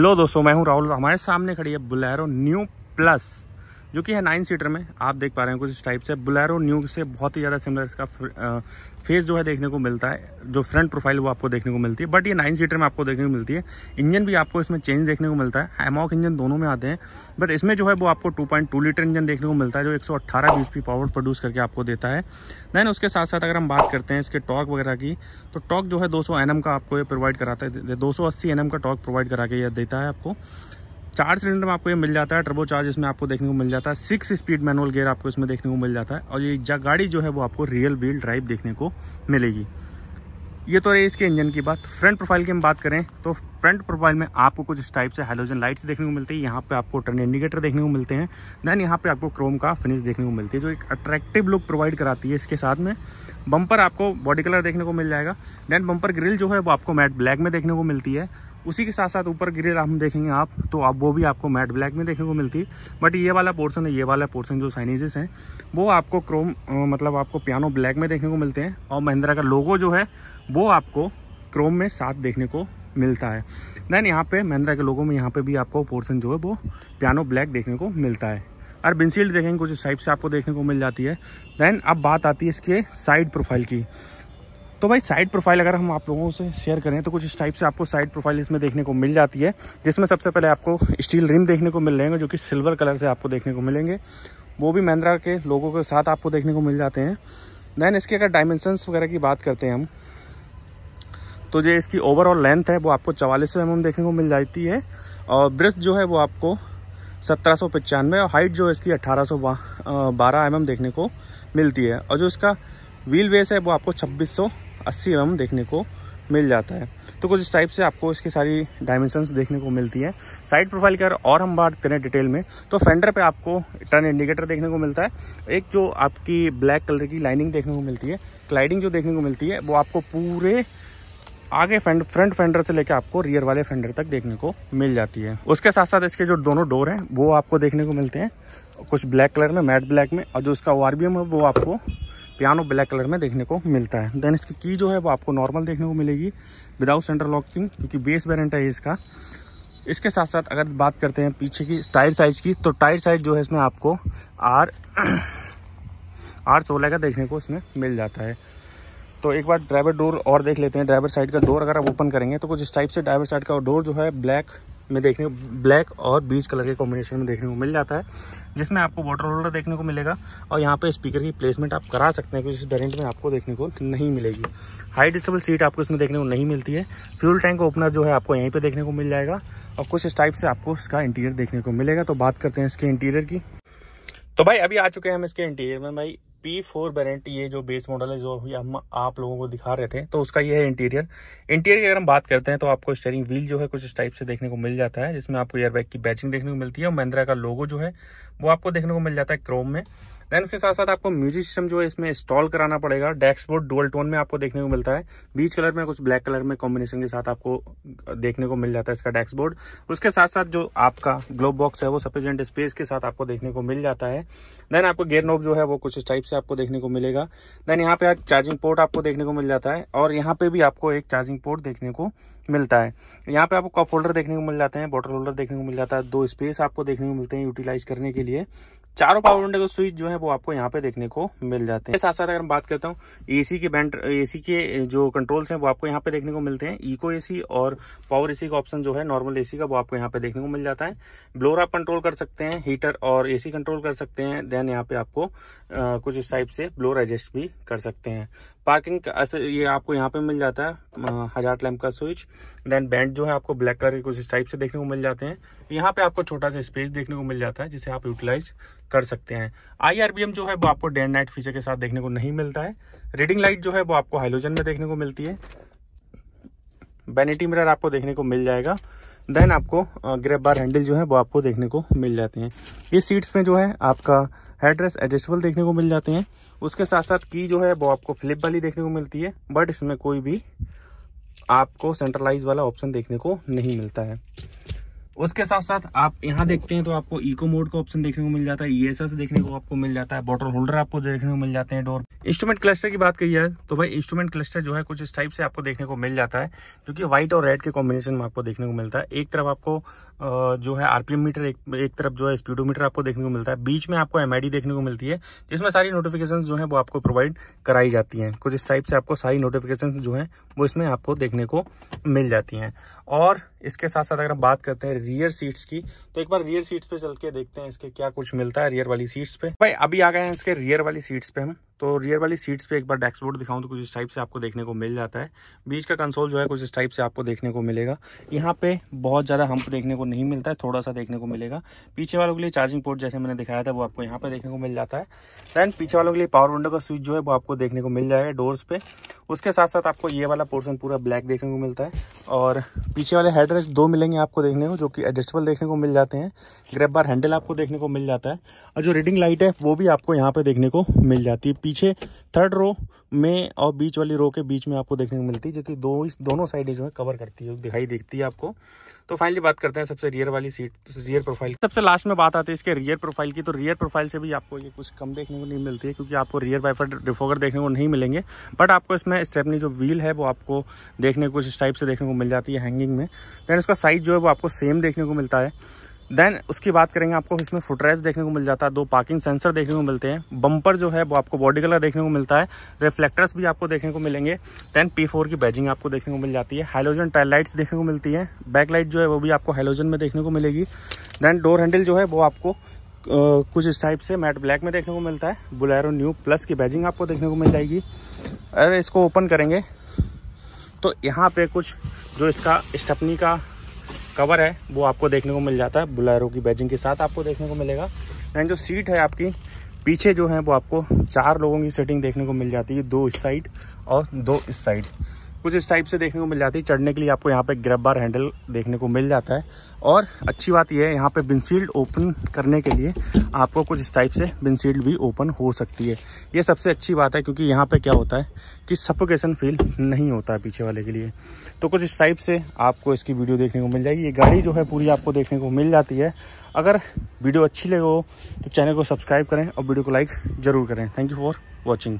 hello दोस्तों मैं हूं राहुल हमारे सामने खड़ी है बुलेरो न्यू प्लस जो कि है नाइन सीटर में आप देख पा रहे हैं कुछ इस टाइप से बुलेरो न्यू से बहुत ही ज़्यादा सिमिलर इसका फेस जो है देखने को मिलता है जो फ्रंट प्रोफाइल वो आपको देखने को मिलती है बट ये नाइन सीटर में आपको देखने को मिलती है इंजन भी आपको इसमें चेंज देखने को मिलता है एमॉक इंजन दोनों में आते हैं बट इसमें जो है वो आपको 2.2 लीटर इंजन देखने को मिलता है जो 118 बीएचपी पावर प्रोड्यूस करके आपको देता है दैन उसके साथ साथ अगर हम बात करते हैं इसके टॉक वगैरह की तो टॉक जो है दो सौ का आपको ये प्रोवाइड कराता है दो सौ का टॉक प्रोवाइड करा के ये देता है आपको चार सिलेंडर में आपको ये मिल जाता है ट्रबो चार्ज इसमें आपको देखने को मिल जाता है सिक्स स्पीड मैनुअल गियर आपको इसमें देखने को मिल जाता है और ये गाड़ी जो है वो आपको रियल व्हील ड्राइव देखने को मिलेगी ये तो रही इसके इंजन की बात फ्रंट प्रोफाइल की हम बात करें तो फ्रंट प्रोफाइल में आपको कुछ इस टाइप से हाइलोजन लाइट्स देखने को मिलती है यहाँ पे आपको टर्न इंडिकेटर देखने को मिलते हैं देन यहाँ पे आपको क्रोम का फिनिश देखने को मिलती है जो एक अट्रैक्टिव लुक प्रोवाइड कराती है इसके साथ में बम्पर आपको बॉडी कलर देखने को मिल जाएगा देन बम्पर ग्रिल जो है वो आपको मैट ब्लैक में देखने को मिलती है उसी के साथ साथ ऊपर ग्रिल हम देखेंगे आप तो आप वो भी आपको मैट ब्लैक में देखने को मिलती है बट ये वाला पोर्सन है ये वाला पोर्सन जो साइनीजेस हैं वो आपको क्रोम मतलब आपको पियानो ब्लैक में देखने को मिलते हैं और महिंद्रा का लोगो जो है वो आपको क्रोम में साथ देखने को मिलता है देन यहाँ पे महिंद्रा के लोगों में यहाँ पे भी आपको पोर्सन जो है वो पियानो ब्लैक देखने को मिलता है और विंडशील्ड देखेंगे कुछ साइड से आपको देखने को मिल जाती है देन अब बात आती है इसके साइड प्रोफाइल की तो भाई साइड प्रोफाइल अगर हम आप लोगों से शेयर करें तो कुछ इस टाइप से आपको साइड प्रोफाइल इसमें देखने को मिल जाती है जिसमें सबसे पहले आपको स्टील रिम देखने को मिल रहेंगे जो कि सिल्वर कलर से आपको देखने को मिलेंगे वो भी महिंद्रा के लोगों के साथ आपको देखने को मिल जाते हैं दैन इसके अगर डायमेंशंस वगैरह की बात करते हैं हम तो जो इसकी ओवरऑल लेंथ है वो आपको चवालीस सौ एम mm देखने को मिल जाती है और ब्रेथ जो है वो आपको सत्रह सौ पचानवे और हाइट जो है इसकी अट्ठारह सौ बारह एम mm देखने को मिलती है और जो इसका व्हील बेस है वो आपको 2680 एम देखने को मिल जाता है तो कुछ इस टाइप से आपको इसकी सारी डायमेंशंस देखने को मिलती है साइड प्रोफाइल की अगर और हम बात करें डिटेल में तो फेंडर पे आपको टर्न इंडिकेटर देखने को मिलता है एक जो आपकी ब्लैक कलर की लाइनिंग देखने को मिलती है क्लाइडिंग जो देखने को मिलती है वो आपको पूरे आगे फ्रंट फ्रंट फेंडर से लेकर आपको रियर वाले फेंडर तक देखने को मिल जाती है उसके साथ साथ इसके जो दोनों डोर हैं वो आपको देखने को मिलते हैं कुछ ब्लैक कलर में मैट ब्लैक में और जो उसका ओ है वो आपको पियानो ब्लैक कलर में देखने को मिलता है देन इसकी की जो है वो आपको नॉर्मल देखने को मिलेगी विदाउट सेंटर लॉकिंग क्योंकि बेस वेरेंट है इसका इसके साथ साथ अगर बात करते हैं पीछे की टायर साइज की तो टायर साइज जो है इसमें आपको आर आर सोलह का देखने को इसमें मिल जाता है तो एक बार ड्राइवर डोर और देख लेते हैं ड्राइवर साइड का डोर अगर आप ओपन करेंगे तो कुछ इस टाइप से ड्राइवर साइड का डोर जो है ब्लैक में देखने ब्लैक और बीच कलर के कॉम्बिनेशन में देखने को मिल जाता है जिसमें आपको वाटर होल्डर देखने को मिलेगा और यहाँ पे स्पीकर की प्लेसमेंट आप करा सकते हैं कुछ वेरियंट में आपको देखने को नहीं मिलेगी हाई डिस्टेबल सीट आपको इसमें देखने को नहीं मिलती है फ्यूल टैंक ओपनर जो है आपको यहीं पर देखने को मिल जाएगा और कुछ इस टाइप से आपको इसका इंटीरियर देखने को मिलेगा तो बात करते हैं इसके इंटीरियर की तो भाई अभी आ चुके हैं हम इसके इंटीरियर में भाई पी फोर वेरेंट ये जो बेस मॉडल है जो हम आप लोगों को दिखा रहे थे तो उसका ये है इंटीरियर इंटीरियर की अगर हम बात करते हैं तो आपको स्टेयरिंग व्हील जो है कुछ इस टाइप से देखने को मिल जाता है जिसमें आपको एयरबैग की बैचिंग देखने को मिलती है और महिंद्रा का लोगो जो है वो आपको देखने को मिल जाता है क्रोम में देन उसके साथ साथ आपको म्यूजिक सिस्टम जो है इसमें इंस्टॉल कराना पड़ेगा डैक्सबोर्ड डुअल टोन में आपको देखने को मिलता है बीच कलर में कुछ ब्लैक कलर में कॉम्बिनेशन के साथ आपको देखने को मिल जाता है इसका डैक्सबोर्ड उसके साथ साथ जो आपका ग्लोब बॉक्स है वो सफिशेंट स्पेस के साथ आपको देखने को मिल जाता है देन आपको गेयर नोब जो है वो कुछ इस टाइप से आपको देखने को मिलेगा देन यहाँ पे चार्जिंग पोर्ट आपको देखने को मिल जाता है और यहाँ पे भी आपको एक चार्जिंग पोर्ट देखने को मिलता है यहाँ पे आपको कप होल्डर देखने को मिल जाते हैं बॉटल होल्डर देखने को मिल जाता है दो स्पेस आपको देखने को मिलते हैं यूटिलाइज करने के लिए चारों पावर विंडो के स्विच जो है वो आपको यहाँ पे देखने को मिल जाते हैं साथ साथ अगर मैं बात करता हूँ एसी के बैंड एसी के जो कंट्रोल्स हैं वो आपको यहाँ पे देखने को मिलते हैं इको एसी और पावर एसी का ऑप्शन जो है नॉर्मल एसी का वो आपको यहाँ पे देखने को मिल जाता है ब्लोर आप कंट्रोल कर सकते हैं हीटर और सी कंट्रोल कर सकते हैं देन यहाँ पे आपको आ, कुछ इस टाइप से ब्लोर एडजस्ट भी कर सकते हैं पार्किंग ये आपको यहाँ पे मिल जाता है हजार लैम्प का स्विच देन बैंड जो है आपको ब्लैक कलर के कुछ इस टाइप से देखने को मिल जाते हैं यहाँ पे आपको छोटा सा स्पेस देखने को मिल जाता है जिसे आप यूटिलाइज कर सकते हैं आई जो है वो आपको डे नाइट फीचर के साथ देखने को नहीं मिलता है रीडिंग लाइट जो है वो आपको हाइलोजन में देखने को मिलती है बैनिटी मिरर आपको देखने को मिल जाएगा देन आपको ग्रेप बार हैंडल जो है वो आपको देखने को मिल जाते हैं इस सीट्स में जो है आपका हेड एडजस्टेबल देखने को मिल जाते हैं उसके साथ साथ की जो है वो आपको फ्लिप वाली देखने को मिलती है बट इसमें कोई भी आपको सेंट्रलाइज वाला ऑप्शन देखने को नहीं मिलता है उसके साथ साथ आप यहाँ देखते हैं तो आपको इको मोड का ऑप्शन देखने को मिल जाता है ई e देखने को आपको मिल जाता है बॉटल होल्डर आपको देखने को मिल जाते हैं डोर इंस्ट्रूमेंट क्लस्टर की बात करिए तो भाई इंस्ट्रूमेंट क्लस्टर जो है कुछ इस टाइप से आपको देखने को मिल जाता है जो कि व्हाइट और रेड के कॉम्बिनेशन में आपको देखने को मिलता है एक तरफ आपको जो है आरपीएम मीटर एक, एक तरफ जो है स्पीडोमीटर आपको देखने को मिलता है बीच में आपको एम देखने को मिलती है जिसमें सारी नोटिफिकेशन जो है वो आपको प्रोवाइड कराई जाती है कुछ इस टाइप से आपको सारी नोटिफिकेशन जो है वो इसमें आपको देखने को मिल जाती है और इसके साथ साथ अगर हम बात करते हैं रियर सीट्स की तो एक बार रियर सीट्स पे चल के देखते हैं इसके क्या कुछ मिलता है रियर वाली सीट्स पे भाई अभी आ गए हैं इसके रियर वाली सीट्स पे हम तो रियर वाली सीट्स पे एक बार डैशबोर्ड दिखाऊं तो कुछ इस टाइप से आपको देखने को मिल जाता है बीच का कंसोल जो है कुछ इस टाइप से आपको देखने को मिलेगा यहाँ पे बहुत ज़्यादा हम्प देखने को नहीं मिलता है थोड़ा सा देखने को मिलेगा पीछे वालों के लिए चार्जिंग पोर्ट जैसे मैंने दिखाया था वो आपको यहाँ पर देखने को मिल जाता है दैन पीछे वालों के लिए पावर विंडो का स्विच जो है वो आपको देखने को मिल जाएगा डोर्स पर उसके साथ साथ आपको ये वाला पोर्सन पूरा ब्लैक देखने को मिलता है और पीछे वाले हेडरेस्ट दो मिलेंगे आपको देखने को जो कि एडजस्टेबल देखने को मिल जाते हैं ग्रेप बार हैंडल आपको देखने को मिल जाता है और जो रीडिंग लाइट है वो भी आपको यहाँ पर देखने को मिल जाती है पीछे थर्ड रो में और बीच वाली रो के बीच में आपको देखने को मिलती है जो कि दो इस दोनों साइडें जो है कवर करती है दिखाई देखती है आपको तो फाइनली बात करते हैं सबसे रियर वाली सीट तो रियर प्रोफाइल सबसे लास्ट में बात आती है इसके रियर प्रोफाइल की तो रियर प्रोफाइल से भी आपको ये कुछ कम देखने को नहीं मिलती है क्योंकि आपको रियर वाइफर डिफोगर देखने को नहीं मिलेंगे बट आपको इसमें स्टेपनी जो व्हील है वो आपको देखने को कुछ इस टाइप से देखने को मिल जाती है हैंगिंग में देन इसका साइज़ जो है वो आपको सेम देखने को मिलता है देन उसकी बात करेंगे आपको इसमें फुटरेस देखने को मिल जाता है दो पार्किंग सेंसर देखने को मिलते हैं बम्पर जो है वो आपको बॉडी कलर देखने को मिलता है रिफ्लेक्टर्स भी आपको देखने को मिलेंगे देन पी फोर की बैजिंग आपको देखने को मिल जाती है हाइलोजन टेल लाइट्स देखने को मिलती है बैक लाइट जो है वो भी आपको हाइलोजन में देखने को मिलेगी देन डोर हैंडल जो है वो आपको कुछ इस टाइप से मैट ब्लैक में देखने को मिलता है बुलेरो न्यू प्लस की बैजिंग आपको देखने को मिल जाएगी अगर इसको ओपन करेंगे तो यहाँ पे कुछ जो इसका स्टपनी का कवर है वो आपको देखने को मिल जाता है बुलेरो की बैजिंग के साथ आपको देखने को मिलेगा एंड जो सीट है आपकी पीछे जो है वो आपको चार लोगों की सीटिंग देखने को मिल जाती है दो इस साइड और दो इस साइड कुछ इस टाइप से देखने को मिल जाती है चढ़ने के लिए आपको यहाँ पे ग्रब बार हैंडल देखने को मिल जाता है और अच्छी बात यह है यहाँ पे बिनसील्ड ओपन करने के लिए आपको कुछ इस टाइप से बिनसील्ड भी ओपन हो सकती है ये सबसे अच्छी बात है क्योंकि यहाँ पे क्या होता है कि सपोकेशन फील नहीं होता है पीछे वाले के लिए तो कुछ इस टाइप से आपको इसकी वीडियो देखने को मिल जाएगी ये गाड़ी जो है पूरी आपको देखने को मिल जाती है अगर वीडियो अच्छी लगे हो तो चैनल को सब्सक्राइब करें और वीडियो को लाइक ज़रूर करें थैंक यू फॉर वॉचिंग